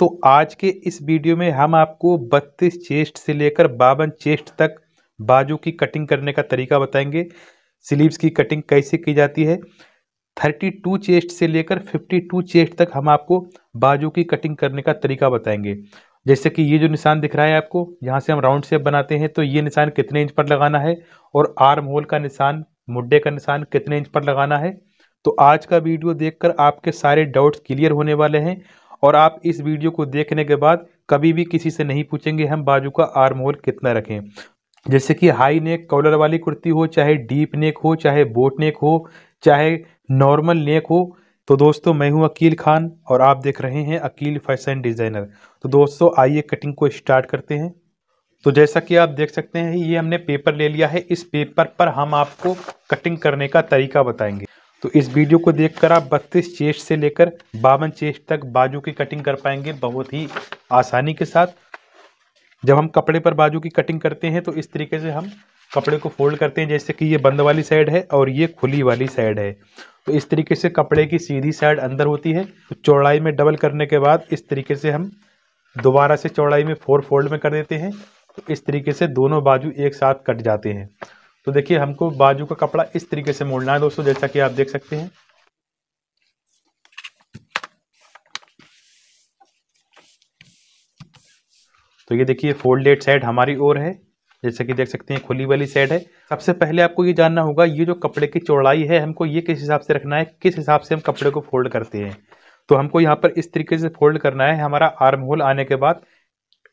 तो आज के इस वीडियो में हम आपको 32 चेस्ट से लेकर बावन चेस्ट तक बाजू की कटिंग करने का तरीका बताएंगे स्लीव्स की कटिंग कैसे की जाती है 32 चेस्ट से लेकर 52 चेस्ट तक हम आपको बाजू की कटिंग करने का तरीका बताएंगे जैसे कि ये जो निशान दिख रहा है आपको यहाँ से हम राउंड शेप बनाते हैं तो ये निशान कितने इंच पर लगाना है और आर्म होल का निशान मुड्डे का निशान कितने इंच पर लगाना है तो आज का वीडियो देखकर आपके सारे डाउट्स क्लियर होने वाले हैं और आप इस वीडियो को देखने के बाद कभी भी किसी से नहीं पूछेंगे हम बाजू का आर्म होल कितना रखें जैसे कि हाई नेक कॉलर वाली कुर्ती हो चाहे डीप नेक हो चाहे बोट नेक हो चाहे नॉर्मल नेक हो तो दोस्तों मैं हूं अकील खान और आप देख रहे हैं अकील फैशन डिज़ाइनर तो दोस्तों आइए कटिंग को स्टार्ट करते हैं तो जैसा कि आप देख सकते हैं ये हमने पेपर ले लिया है इस पेपर पर हम आपको कटिंग करने का तरीका बताएंगे तो इस वीडियो को देखकर आप 32 चेस्ट से लेकर बावन चेस्ट तक बाजू की कटिंग कर पाएंगे बहुत ही आसानी के साथ जब हम कपड़े पर बाजू की कटिंग करते हैं तो इस तरीके से हम कपड़े को फोल्ड करते हैं जैसे कि ये बंद वाली साइड है और ये खुली वाली साइड है तो इस तरीके से कपड़े की सीधी साइड अंदर होती है तो चौड़ाई में डबल करने के बाद इस तरीके से हम दोबारा से चौड़ाई में फोर फोल्ड में कर देते हैं तो इस तरीके से दोनों बाजू एक साथ कट जाते हैं तो देखिए हमको बाजू का कपड़ा इस तरीके से मोड़ना है दोस्तों जैसा कि आप देख सकते हैं तो ये देखिए फोल्डेड साइड हमारी ओर है जैसे कि देख सकते हैं खुली वाली साइड है सबसे पहले आपको ये जानना होगा ये जो कपड़े की चौड़ाई है हमको ये किस हिसाब से रखना है किस हिसाब से हम कपड़े को फोल्ड करते हैं तो हमको यहाँ पर इस तरीके से फोल्ड करना है हमारा आर्म होल आने के बाद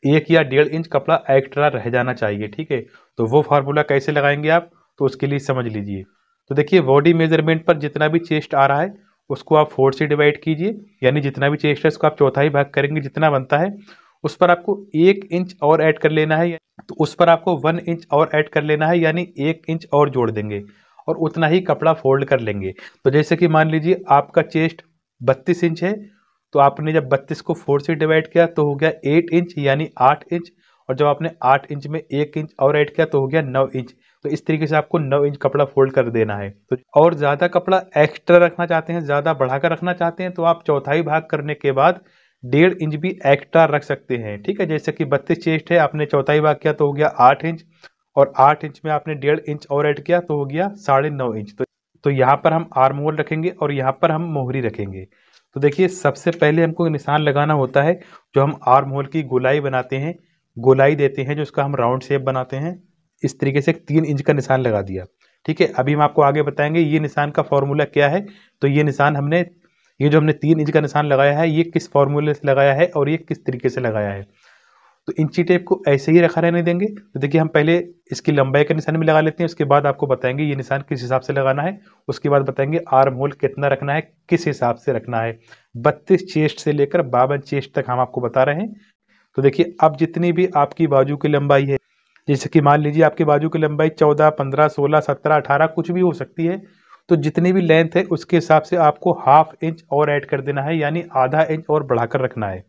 एक या डेढ़ इंच कपड़ा एक्स्ट्रा रह जाना चाहिए ठीक है तो वो फार्मूला कैसे लगाएंगे आप तो उसके लिए समझ लीजिए तो देखिए बॉडी मेजरमेंट पर जितना भी चेस्ट आ रहा है उसको आप फोर से डिवाइड कीजिए यानी जितना भी चेस्ट है उसको आप चौथाई भाग करेंगे जितना बनता है उस पर आपको एक इंच और ऐड कर लेना है तो उस पर आपको वन इंच और ऐड कर लेना है यानी एक इंच और जोड़ देंगे और उतना ही कपड़ा फोल्ड कर लेंगे तो जैसे कि मान लीजिए आपका चेस्ट बत्तीस इंच है तो आपने जब बत्तीस को फोर से डिवाइड किया तो हो गया एट इंच यानी आठ इंच और जब आपने आठ इंच में एक इंच और ऐड किया तो हो गया नौ इंच तो इस तरीके से आपको नौ इंच कपड़ा फोल्ड कर देना है तो और ज़्यादा कपड़ा एक्स्ट्रा रखना चाहते हैं ज़्यादा बढ़ाकर रखना चाहते हैं तो आप चौथाई भाग करने के बाद डेढ़ इंच भी एक्स्ट्रा रख सकते हैं ठीक है जैसे कि बत्तीस चेस्ट है आपने चौथाई भाग किया तो हो गया आठ इंच और आठ इंच में आपने डेढ़ इंच और ऐड किया तो हो गया साढ़े नौ इंच तो तो यहाँ पर हम आर्म होल रखेंगे और यहाँ पर हम मोहरी रखेंगे तो देखिए सबसे पहले हमको निशान लगाना होता है जो हम आर्म होल की गोलाई बनाते हैं गोलाई देते हैं जो उसका हम राउंड शेप बनाते हैं इस तरीके से तीन इंच का निशान लगा दिया ठीक है अभी हम आपको आगे बताएंगे ये निशान का फॉर्मूला क्या है तो ये निशान हमने ये जो हमने तीन इंच का निशान लगाया है ये किस फॉर्मूले से लगाया है और ये किस तरीके से लगाया है तो इंची टेप को ऐसे ही रखा रहने देंगे तो देखिए हम पहले इसकी लंबाई का निशान भी लगा लेते हैं उसके बाद आपको बताएंगे ये निशान किस हिसाब से लगाना है उसके बाद बताएंगे आर्म होल कितना रखना है किस हिसाब से रखना है बत्तीस चेस्ट से लेकर बावन चेस्ट तक हम आपको बता रहे हैं तो देखिए अब जितनी भी आपकी बाजू की लंबाई है जैसे कि मान लीजिए आपकी बाजू की लंबाई चौदह पंद्रह सोलह सत्रह अठारह कुछ भी हो सकती है तो जितनी भी लेंथ है उसके हिसाब से आपको हाफ इंच और ऐड कर देना है यानी आधा इंच और बढ़ाकर रखना है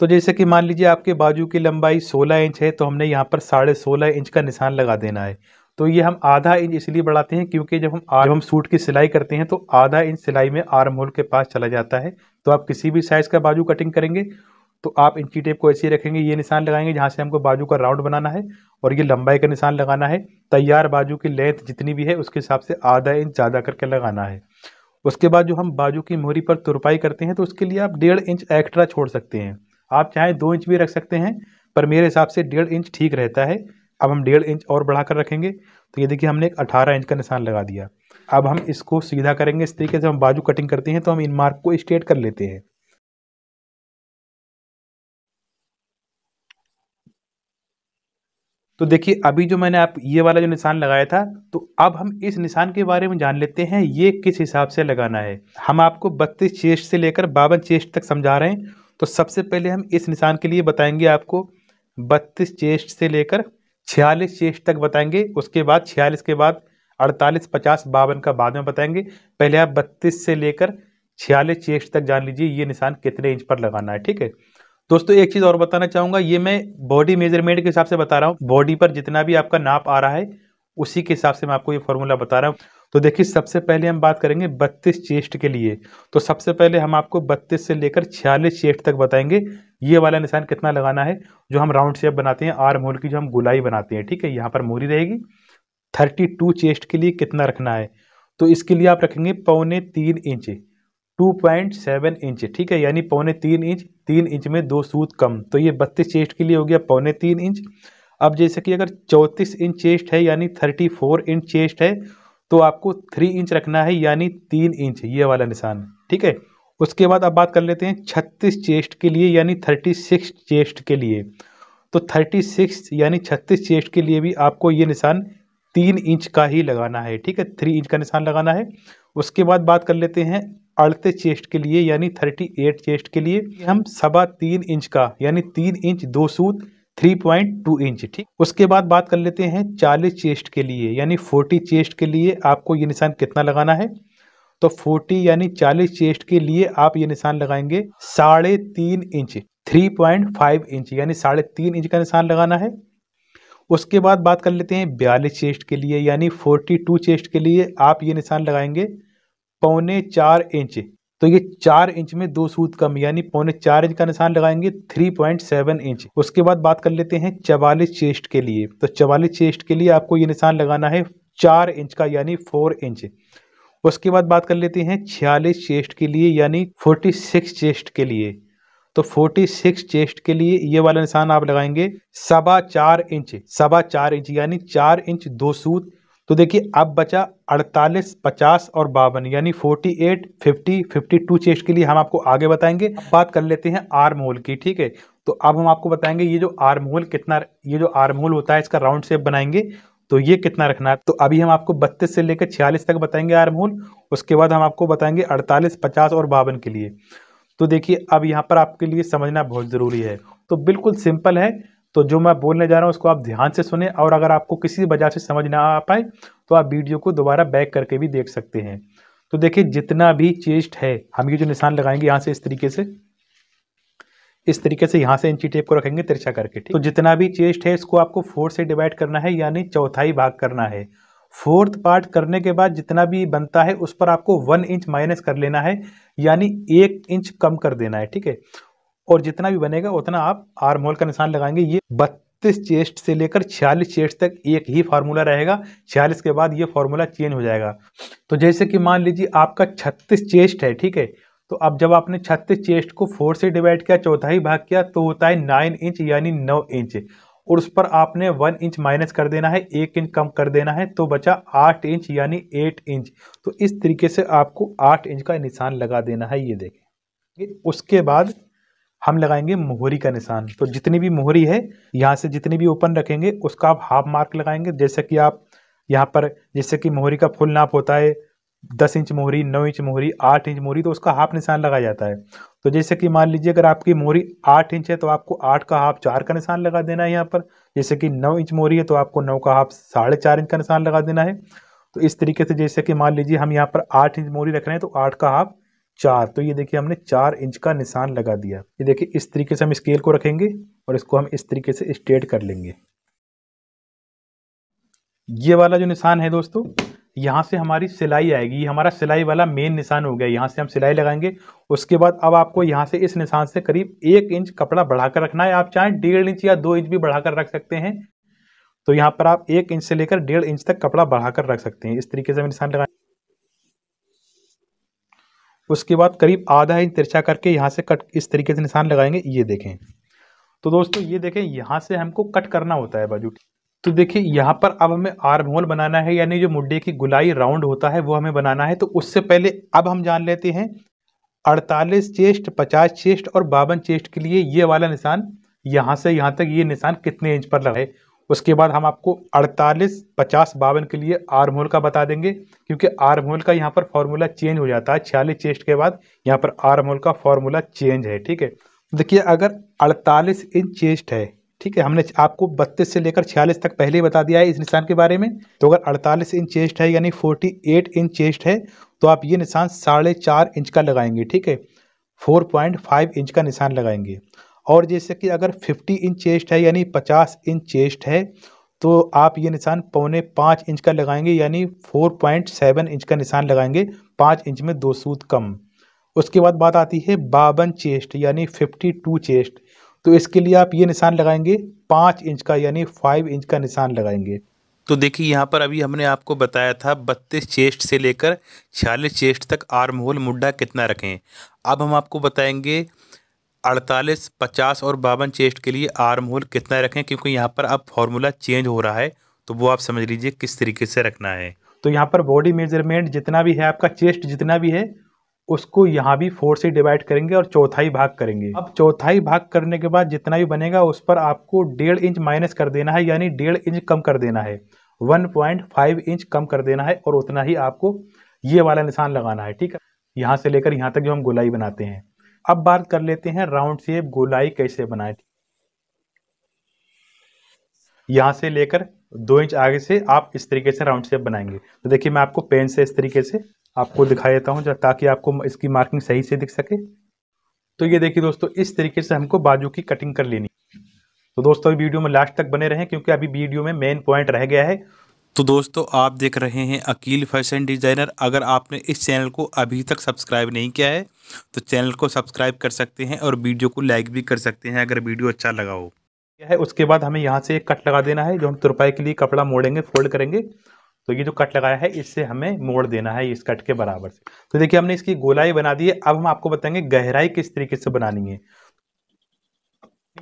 तो जैसे कि मान लीजिए आपके बाजू की लंबाई 16 इंच है तो हमने यहाँ पर साढ़े सोलह इंच का निशान लगा देना है तो ये हम आधा इंच इसलिए बढ़ाते हैं क्योंकि जब हम जब हम सूट की सिलाई करते हैं तो आधा इंच सिलाई में आर्म होल के पास चला जाता है तो आप किसी भी साइज़ का बाजू कटिंग करेंगे तो आप इंची टेप को ऐसे ही रखेंगे ये निशान लगाएंगे जहाँ से हमको बाजू का राउंड बनाना है और ये लंबाई का निशान लगाना है तैयार बाजू की लेंथ जितनी भी है उसके हिसाब से आधा इंच ज़्यादा करके लगाना है उसके बाद जो हम बाजू की मोहरी पर तुरपाई करते हैं तो उसके लिए आप डेढ़ इंच एक्स्ट्रा छोड़ सकते हैं आप चाहे दो इंच भी रख सकते हैं पर मेरे हिसाब से डेढ़ इंच ठीक रहता है अब हम डेढ़ इंच और बढ़ाकर रखेंगे तो ये देखिए हमने एक अठारह इंच का निशान लगा दिया अब हम इसको सीधा करेंगे इस तरीके से हम बाजू कटिंग करते हैं तो हम इन मार्क को स्ट्रेट कर लेते हैं तो देखिए अभी जो मैंने आप ये वाला जो निशान लगाया था तो अब हम इस निशान के बारे में जान लेते हैं ये किस हिसाब से लगाना है हम आपको बत्तीस चेस्ट से लेकर बावन चेस्ट तक समझा रहे हैं तो सबसे पहले हम इस निशान के लिए बताएंगे आपको बत्तीस चेस्ट से लेकर छियालीस चेस्ट तक बताएंगे उसके बाद छियालीस के बाद अड़तालीस पचास बावन का बाद में बताएंगे पहले आप बत्तीस से लेकर छियालीस चेस्ट तक जान लीजिए ये निशान कितने इंच पर लगाना है ठीक है दोस्तों एक चीज़ और बताना चाहूँगा ये मैं बॉडी मेजरमेंट के हिसाब से बता रहा हूँ बॉडी पर जितना भी आपका नाप आ रहा है उसी के हिसाब से मैं आपको ये फॉर्मूला बता रहा हूँ तो देखिए सबसे पहले हम बात करेंगे बत्तीस चेस्ट के लिए तो सबसे पहले हम आपको बत्तीस से लेकर छियालीस चेस्ट तक बताएंगे ये वाला निशान कितना लगाना है जो हम राउंड शेप बनाते हैं आर मोल की जो हम गुलाई बनाते हैं ठीक है यहाँ पर मोरी रहेगी थर्टी टू चेस्ट के लिए कितना रखना है तो इसके लिए आप रखेंगे पौने तीन inch two point seven inch ठीक है यानी पौने तीन इंच तीन इंच में दो सूत कम तो ये बत्तीस चेस्ट के लिए हो गया पौने तीन इंच अब जैसे कि अगर चौंतीस इंच चेस्ट है यानी थर्टी फोर इंच चेस्ट है तो आपको थ्री इंच रखना है यानी तीन इंच ये वाला निशान ठीक है उसके बाद आप बात कर लेते हैं छत्तीस चेस्ट के लिए यानी थर्टी सिक्स चेस्ट के लिए तो थर्टी सिक्स यानी छत्तीस चेस्ट के लिए भी आपको ये निशान तीन इंच का ही लगाना है ठीक है थ्री इंच का निशान लगाना है उसके बाद बात कर लेते हैं अड़तीस चेस्ट के लिए यानी थर्टी एट चेस्ट के लिए हम सवा तीन इंच का यानी तीन इंच दो सूत 3.2 इंच ठीक उसके बाद बात कर लेते हैं 40 चेस्ट के लिए यानी 40 चेस्ट के लिए आपको ये निशान कितना लगाना है तो 40 यानी 40 चेस्ट के लिए आप ये निशान लगाएंगे साढ़े तीन इंच 3.5 इंच यानी साढ़े तीन इंच का निशान लगाना है उसके बाद बात कर लेते हैं बयालीस चेस्ट के लिए यानी 42 चेस्ट के लिए आप ये निशान लगाएंगे पौने चार इंच तो ये चार इंच में दो सूत कम यानी पौने चार इंच का निशान लगाएंगे थ्री पॉइंट सेवन इंच उसके बाद बात कर लेते हैं चवालीस चेस्ट के लिए तो चवालीस चेस्ट के लिए आपको ये निशान लगाना है चार इंच का यानी फोर इंच उसके बाद बात कर लेते हैं छियालीस चेस्ट के लिए यानी फोर्टी सिक्स चेस्ट के लिए तो फोर्टी सिक्स चेस्ट के लिए ये वाला निशान आप लगाएंगे सवा चार इंच सवा चार इंच यानी चार इंच दो सूत तो देखिए अब बचा 48, 50 और बावन यानी 48, 50, 52 चेस्ट के लिए हम आपको आगे बताएंगे बात कर लेते हैं आर्म होल की ठीक है तो अब हम आपको बताएंगे ये जो आर्म होल कितना ये जो आर्म होल होता है इसका राउंड शेप बनाएंगे तो ये कितना रखना है तो अभी हम आपको 32 से लेकर 46 तक बताएंगे आर्म होल उसके बाद हम आपको बताएंगे 48, 50 और बावन के लिए तो देखिए अब यहाँ पर आपके लिए समझना बहुत ज़रूरी है तो बिल्कुल सिंपल है तो जो मैं बोलने जा रहा हूँ उसको आप ध्यान से सुने और अगर आपको किसी वजह से समझ ना आ पाए तो आप वीडियो को दोबारा बैक करके भी देख सकते हैं तो देखिए जितना भी चेस्ट है हम ये जो निशान लगाएंगे यहाँ से इस तरीके से इस तरीके से यहाँ से इंची टेप को रखेंगे तिरछा करके ठीक तो जितना भी चेस्ट है इसको आपको फोर्थ से डिवाइड करना है यानी चौथाई भाग करना है फोर्थ पार्ट करने के बाद जितना भी बनता है उस पर आपको वन इंच माइनस कर लेना है यानी एक इंच कम कर देना है ठीक है और जितना भी बनेगा उतना आप आरमोल का निशान लगाएंगे ये बत्तीस चेस्ट से लेकर छियालीस चेस्ट तक एक ही फार्मूला रहेगा छियालीस के बाद ये फार्मूला चेंज हो जाएगा तो जैसे कि मान लीजिए आपका छत्तीस चेस्ट है ठीक है तो अब जब आपने छत्तीस चेस्ट को फोर से डिवाइड किया चौथाई भाग किया तो होता है नाइन इंच यानी नौ इंच और उस पर आपने वन इंच माइनस कर देना है एक इंच कम कर देना है तो बचा आठ इंच यानी एट इंच तो इस तरीके से आपको आठ इंच का निशान लगा देना है ये देखें उसके बाद हम लगाएंगे मोहरी का निशान तो जितनी भी मोहरी है यहाँ से जितनी भी ओपन रखेंगे उसका आप हाफ मार्क लगाएंगे जैसे कि आप यहाँ पर जैसे कि मोहरी का फुल नाप होता है दस इंच मोहरी नौ इंच मोहरी आठ इंच मोहरी तो उसका हाफ निशान लगाया जाता है तो जैसे कि मान लीजिए अगर आपकी मोहरी आठ इंच है तो आपको आठ का हाफ चार का निशान लगा देना है यहाँ पर जैसे कि नौ इंच मोहरी है तो आपको नौ का हाफ साढ़े चार इंच का निशान लगा देना है तो इस तरीके से जैसे कि मान लीजिए हम यहाँ पर आठ इंच मोहरी रख रहे हैं तो आठ का हाफ चार तो ये देखिए हमने चार इंच का निशान लगा दिया ये देखिए इस तरीके से हम स्केल को रखेंगे और इसको हम इस तरीके से स्ट्रेट कर लेंगे ये वाला जो निशान है दोस्तों यहाँ से हमारी सिलाई आएगी ये हमारा सिलाई वाला मेन निशान हो गया यहाँ से हम सिलाई लगाएंगे उसके बाद अब आपको यहाँ से इस निशान से करीब एक इंच कपड़ा बढ़ाकर रखना है आप चाहें डेढ़ इंच या दो इंच भी बढ़ाकर रख सकते हैं तो यहाँ पर आप एक इंच से लेकर डेढ़ इंच तक कपड़ा बढ़ाकर रख सकते हैं इस तरीके से हम निशान लगाएंगे उसके बाद करीब आधा इंच तिरछा करके यहाँ से कट इस तरीके से निशान लगाएंगे ये देखें तो दोस्तों ये देखें यहाँ से हमको कट करना होता है बाजू तो देखिए यहाँ पर अब हमें आर्म होल बनाना है यानी जो मुड्डे की गुलाई राउंड होता है वो हमें बनाना है तो उससे पहले अब हम जान लेते हैं अड़तालीस चेस्ट पचास चेस्ट और बावन चेस्ट के लिए ये वाला निशान यहाँ से यहाँ तक ये निशान कितने इंच पर लगाए उसके बाद हम आपको 48 50 बावन के लिए आर मोल का बता देंगे क्योंकि आर होल का यहाँ पर फॉर्मूला चेंज हो जाता है छियालीस चेस्ट के बाद यहाँ पर आर मोल का फार्मूला चेंज है ठीक है देखिए अगर 48 इंच चेस्ट है ठीक है हमने आपको 32 से लेकर 46 तक पहले ही बता दिया है इस निशान के बारे में तो अगर 48 इंच चेस्ट है यानी 48 इंच चेस्ट है तो आप ये निशान साढ़े चार इंच का लगाएंगे ठीक है 4.5 इंच का निशान लगाएंगे और जैसे कि अगर 50 इंच चेस्ट है यानी 50 इंच चेस्ट है तो आप ये निशान पौने पाँच इंच का लगाएंगे यानी 4.7 इंच का निशान लगाएंगे पाँच इंच में दो सूत कम उसके बाद बात आती है बावन चेस्ट यानी 52 चेस्ट तो इसके लिए आप ये निशान लगाएंगे पाँच इंच का यानी फाइव इंच का निशान लगाएंगे तो देखिए यहाँ पर अभी हमने आपको बताया था बत्तीस चेस्ट से लेकर छियालीस चेस्ट तक आर्म होल मुड्ढा कितना रखें अब हम आपको बताएंगे अड़तालीस पचास और बावन चेस्ट के लिए आर्म होल कितना रखें क्योंकि यहाँ पर अब फॉर्मूला चेंज हो रहा है तो वो आप समझ लीजिए किस तरीके से रखना है तो यहाँ पर बॉडी मेजरमेंट जितना भी है आपका चेस्ट जितना भी है उसको यहाँ भी फोर से डिवाइड करेंगे और चौथाई भाग करेंगे अब चौथाई भाग करने के बाद जितना भी बनेगा उस पर आपको डेढ़ इंच माइनस कर देना है यानी डेढ़ इंच कम कर देना है वन पॉइंट फाइव इंच कम कर देना है और उतना ही आपको ये वाला निशान लगाना है ठीक है यहाँ से लेकर यहाँ तक जो हम गोलाई बनाते हैं अब बात कर लेते हैं राउंड शेप गोलाई कैसे बनाए यहां से लेकर दो इंच आगे से आप इस तरीके से राउंड शेप बनाएंगे तो देखिए मैं आपको पेन से इस तरीके से आपको दिखा देता हूं ताकि आपको इसकी मार्किंग सही से दिख सके तो ये देखिए दोस्तों इस तरीके से हमको बाजू की कटिंग कर लेनी तो दोस्तों वीडियो में लास्ट तक बने रहें क्योंकि अभी वीडियो में मेन पॉइंट रह गया है तो दोस्तों आप देख रहे हैं अकील फैशन डिज़ाइनर अगर आपने इस चैनल को अभी तक सब्सक्राइब नहीं किया है तो चैनल को सब्सक्राइब कर सकते हैं और वीडियो को लाइक भी कर सकते हैं अगर वीडियो अच्छा लगा हो क्या है उसके बाद हमें यहाँ से एक कट लगा देना है जो हम तुरपाई के लिए कपड़ा मोड़ेंगे फोल्ड करेंगे तो ये जो कट लगाया है इससे हमें मोड़ देना है इस कट के बराबर से तो देखिए हमने इसकी गोलाई बना दी है अब हम आपको बताएंगे गहराई किस तरीके से बनानी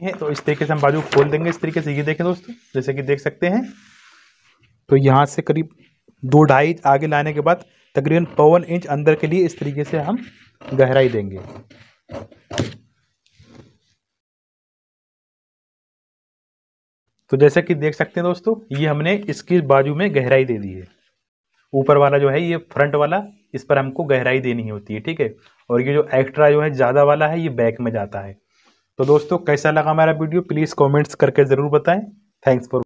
है तो इस तरीके से हम बाजू खोल देंगे इस तरीके से ये देखें दोस्तों जैसे कि देख सकते हैं तो यहाँ से करीब दो ढाई आगे लाने के बाद तकरीबन पवन इंच अंदर के लिए इस तरीके से हम गहराई देंगे तो जैसे कि देख सकते हैं दोस्तों ये हमने इसकी बाजू में गहराई दे दी है ऊपर वाला जो है ये फ्रंट वाला इस पर हमको गहराई देनी होती है ठीक है और ये जो एक्स्ट्रा जो है ज़्यादा वाला है ये बैक में जाता है तो दोस्तों कैसा लगा हमारा वीडियो प्लीज़ कमेंट्स करके ज़रूर बताएं थैंक्स फॉर